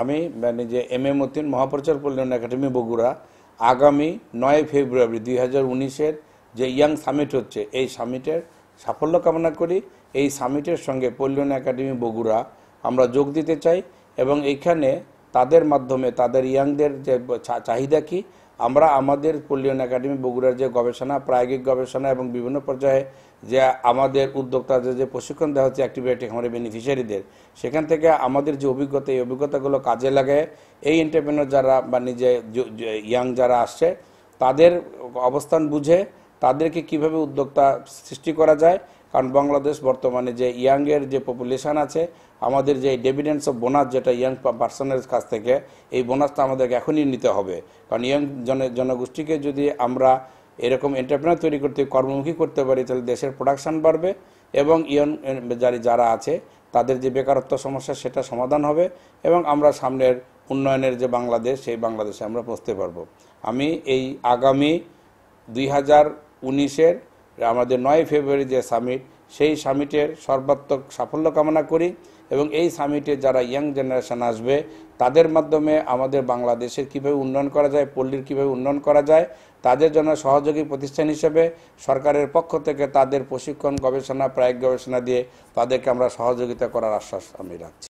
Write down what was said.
আমি মানে যে এম এ মতিন মহাপ্রচার কল্যাণ একাডেমি বগুড়া আগামী নয় ফেব্রুয়ারি দুই হাজার উনিশের যে ইয়াং সামিট হচ্ছে এই সামিটের সাফল্য কামনা করি এই সামিটের সঙ্গে পল্লিয়ন একাডেমি বগুড়া আমরা যোগ দিতে চাই এবং এইখানে তাদের মাধ্যমে তাদের ইয়াংদের যে চাহিদা কী আমরা আমাদের পল্লিয়ন একাডেমি বগুড়ার যে গবেষণা প্রায়োগিক গবেষণা এবং বিভিন্ন পর্যায়ে যে আমাদের উদ্যোক্তাদের যে প্রশিক্ষণ দেওয়া হচ্ছে অ্যাক্টিভিটি আমাদের বেনিফিশিয়ারিদের সেখান থেকে আমাদের যে অভিজ্ঞতা এই অভিজ্ঞতাগুলো কাজে লাগে এই এন্টারপ্রেনার যারা বা নিজে ইয়াং যারা আসছে তাদের অবস্থান বুঝে তাদেরকে কিভাবে উদ্যোক্তা সৃষ্টি করা যায় কারণ বাংলাদেশ বর্তমানে যে ইয়াংয়ের যে পপুলেশান আছে আমাদের যে ডেভিডেন্স অফ বোনাস যেটা ইয়াং পার্সনের কাছ থেকে এই বোনাসটা আমাদেরকে এখনই নিতে হবে কারণ ইয়াং জন জনগোষ্ঠীকে যদি আমরা এরকম এন্টারপ্রেনার তৈরি করতে কর্মমুখী করতে পারি তাহলে দেশের প্রোডাকশান বাড়বে এবং ইয়ন যারা আছে তাদের যে বেকারত্ব সমস্যা সেটা সমাধান হবে এবং আমরা সামনের উন্নয়নের যে বাংলাদেশ সেই বাংলাদেশে আমরা পৌঁছতে পারবো আমি এই আগামী দুই উনিশের আমাদের নয় ফেব্রুয়ারি যে সামিট সেই সামিটের সর্বাত্মক সাফল্য কামনা করি এবং এই সামিটে যারা ইয়াং জেনারেশন আসবে তাদের মাধ্যমে আমাদের বাংলাদেশের কীভাবে উন্নয়ন করা যায় পল্লীর কীভাবে উন্নয়ন করা যায় তাদের জন্য সহযোগী প্রতিষ্ঠান হিসেবে সরকারের পক্ষ থেকে তাদের প্রশিক্ষণ গবেষণা প্রায়োগিক গবেষণা দিয়ে তাদেরকে আমরা সহযোগিতা করার আশ্বাস আমি রাখছি